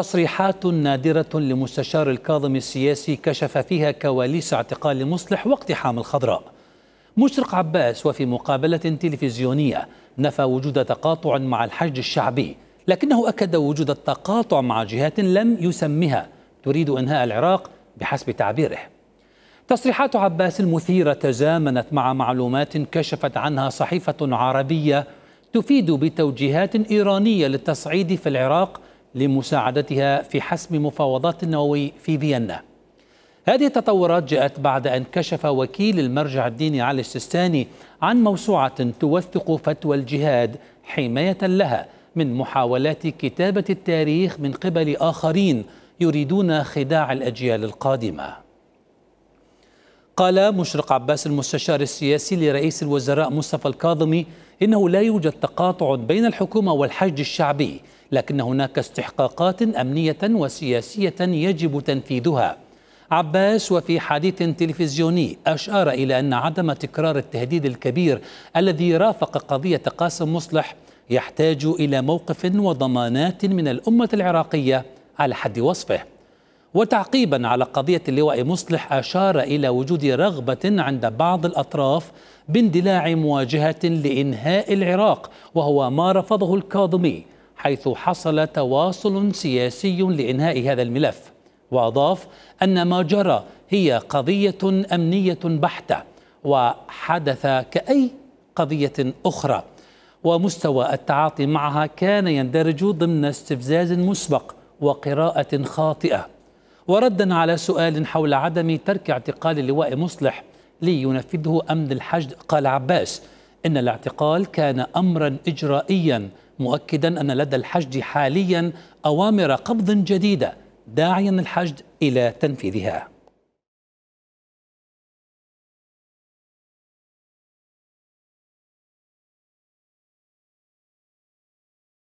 تصريحات نادرة لمستشار الكاظم السياسي كشف فيها كواليس اعتقال مصلح واقتحام الخضراء مشرق عباس وفي مقابلة تلفزيونية نفى وجود تقاطع مع الحشد الشعبي لكنه أكد وجود التقاطع مع جهات لم يسمها تريد إنهاء العراق بحسب تعبيره تصريحات عباس المثيرة تزامنت مع معلومات كشفت عنها صحيفة عربية تفيد بتوجيهات إيرانية للتصعيد في العراق لمساعدتها في حسم مفاوضات النووي في فيينا هذه التطورات جاءت بعد أن كشف وكيل المرجع الديني علي السيستاني عن موسوعة توثق فتوى الجهاد حماية لها من محاولات كتابة التاريخ من قبل آخرين يريدون خداع الأجيال القادمة قال مشرق عباس المستشار السياسي لرئيس الوزراء مصطفى الكاظمي إنه لا يوجد تقاطع بين الحكومة والحشد الشعبي لكن هناك استحقاقات أمنية وسياسية يجب تنفيذها عباس وفي حديث تلفزيوني أشار إلى أن عدم تكرار التهديد الكبير الذي رافق قضية قاسم مصلح يحتاج إلى موقف وضمانات من الأمة العراقية على حد وصفه وتعقيبا على قضية اللواء مصلح أشار إلى وجود رغبة عند بعض الأطراف باندلاع مواجهة لإنهاء العراق وهو ما رفضه الكاظمي حيث حصل تواصل سياسي لإنهاء هذا الملف وأضاف أن ما جرى هي قضية أمنية بحتة وحدث كأي قضية أخرى ومستوى التعاطي معها كان يندرج ضمن استفزاز مسبق وقراءة خاطئة وردا على سؤال حول عدم ترك اعتقال اللواء مصلح لينفذه أمن الحشد قال عباس إن الاعتقال كان أمرا إجرائيا مؤكدا أن لدى الحشد حاليا أوامر قبض جديدة داعيا الحشد إلى تنفيذها